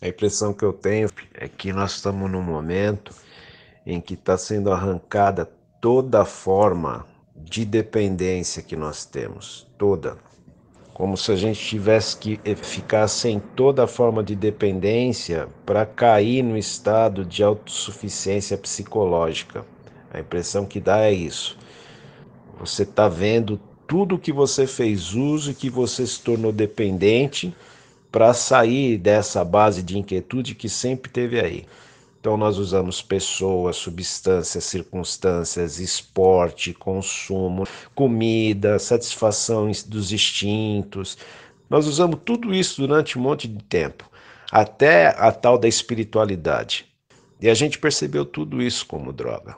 A impressão que eu tenho é que nós estamos num momento em que está sendo arrancada toda a forma de dependência que nós temos, toda. Como se a gente tivesse que ficar sem toda a forma de dependência para cair no estado de autossuficiência psicológica. A impressão que dá é isso. Você está vendo tudo que você fez uso, e que você se tornou dependente para sair dessa base de inquietude que sempre teve aí. Então nós usamos pessoas, substâncias, circunstâncias, esporte, consumo, comida, satisfação dos instintos. Nós usamos tudo isso durante um monte de tempo, até a tal da espiritualidade. E a gente percebeu tudo isso como droga.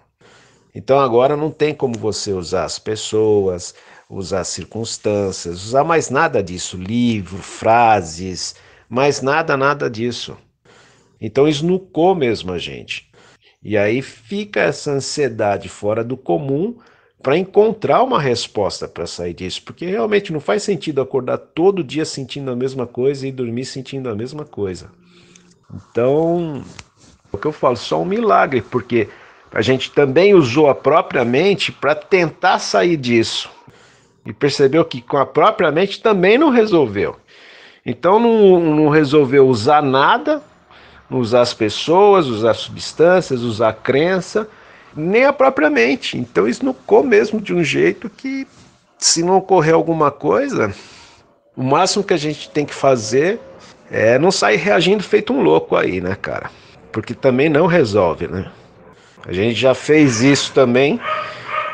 Então agora não tem como você usar as pessoas, usar circunstâncias, usar mais nada disso, livro, frases, mais nada, nada disso. Então esnucou mesmo a gente. E aí fica essa ansiedade fora do comum para encontrar uma resposta para sair disso, porque realmente não faz sentido acordar todo dia sentindo a mesma coisa e dormir sentindo a mesma coisa. Então, é o que eu falo, só um milagre, porque a gente também usou a própria mente para tentar sair disso e percebeu que com a própria mente também não resolveu. Então não, não resolveu usar nada, usar as pessoas, usar substâncias, usar a crença, nem a própria mente. Então isso esnucou mesmo de um jeito que, se não ocorrer alguma coisa, o máximo que a gente tem que fazer é não sair reagindo feito um louco aí, né, cara? Porque também não resolve, né? A gente já fez isso também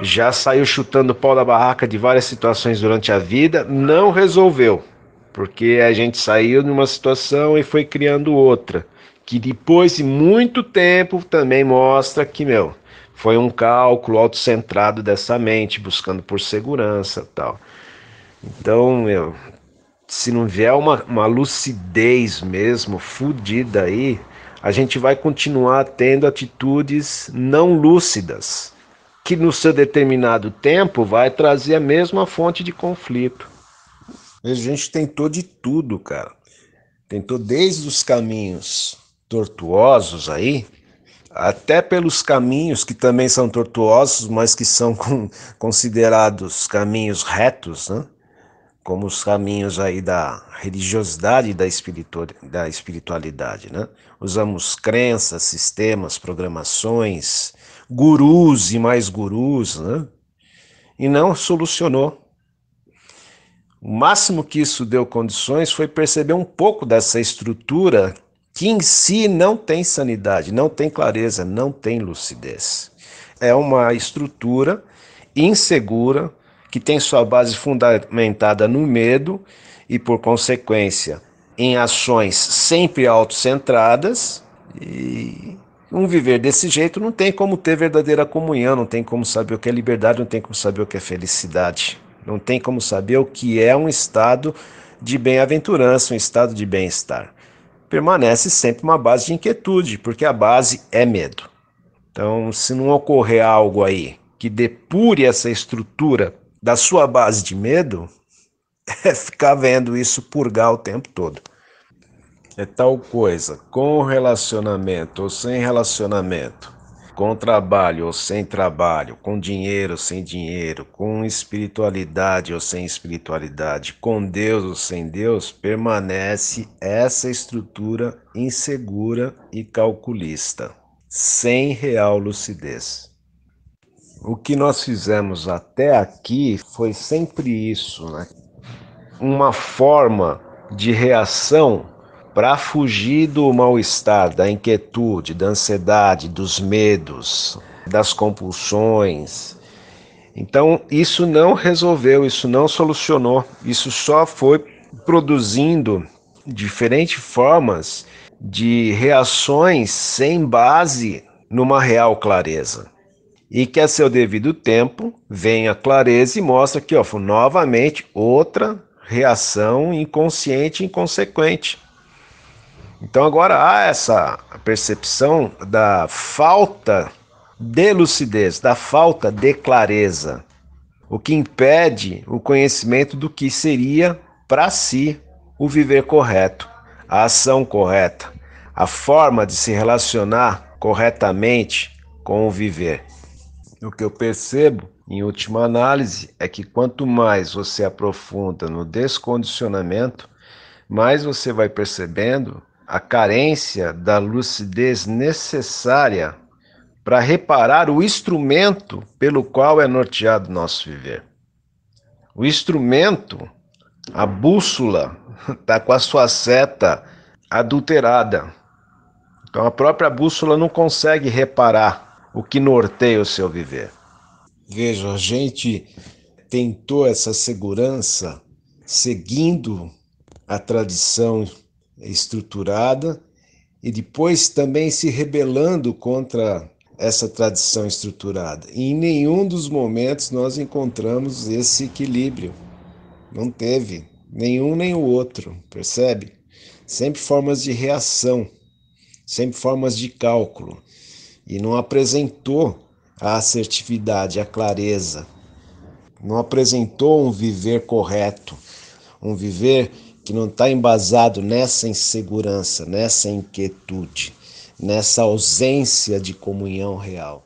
já saiu chutando o pau da barraca de várias situações durante a vida, não resolveu, porque a gente saiu de uma situação e foi criando outra, que depois de muito tempo também mostra que, meu, foi um cálculo autocentrado dessa mente, buscando por segurança tal. Então, meu, se não vier uma, uma lucidez mesmo, fodida aí, a gente vai continuar tendo atitudes não lúcidas que no seu determinado tempo vai trazer a mesma fonte de conflito. A gente tentou de tudo, cara. Tentou desde os caminhos tortuosos aí, até pelos caminhos que também são tortuosos, mas que são considerados caminhos retos, né? como os caminhos aí da religiosidade e da, da espiritualidade. Né? Usamos crenças, sistemas, programações, gurus e mais gurus, né? e não solucionou. O máximo que isso deu condições foi perceber um pouco dessa estrutura que em si não tem sanidade, não tem clareza, não tem lucidez. É uma estrutura insegura que tem sua base fundamentada no medo e, por consequência, em ações sempre autocentradas e um viver desse jeito não tem como ter verdadeira comunhão, não tem como saber o que é liberdade, não tem como saber o que é felicidade, não tem como saber o que é um estado de bem-aventurança, um estado de bem-estar. Permanece sempre uma base de inquietude, porque a base é medo. Então, se não ocorrer algo aí que depure essa estrutura da sua base de medo, é ficar vendo isso purgar o tempo todo é tal coisa, com relacionamento ou sem relacionamento, com trabalho ou sem trabalho, com dinheiro ou sem dinheiro, com espiritualidade ou sem espiritualidade, com Deus ou sem Deus, permanece essa estrutura insegura e calculista, sem real lucidez. O que nós fizemos até aqui foi sempre isso, né? Uma forma de reação para fugir do mal-estar, da inquietude, da ansiedade, dos medos, das compulsões. Então, isso não resolveu, isso não solucionou, isso só foi produzindo diferentes formas de reações sem base numa real clareza. E que a seu devido tempo vem a clareza e mostra que ó, foi novamente outra reação inconsciente inconsequente. Então agora há essa percepção da falta de lucidez, da falta de clareza, o que impede o conhecimento do que seria para si o viver correto, a ação correta, a forma de se relacionar corretamente com o viver. O que eu percebo, em última análise, é que quanto mais você aprofunda no descondicionamento, mais você vai percebendo a carência da lucidez necessária para reparar o instrumento pelo qual é norteado nosso viver. O instrumento, a bússola, está com a sua seta adulterada. Então a própria bússola não consegue reparar o que norteia o seu viver. Veja, a gente tentou essa segurança seguindo a tradição estruturada e depois também se rebelando contra essa tradição estruturada. E em nenhum dos momentos nós encontramos esse equilíbrio. Não teve nenhum nem o outro, percebe? Sempre formas de reação, sempre formas de cálculo. E não apresentou a assertividade, a clareza. Não apresentou um viver correto, um viver que não está embasado nessa insegurança, nessa inquietude, nessa ausência de comunhão real.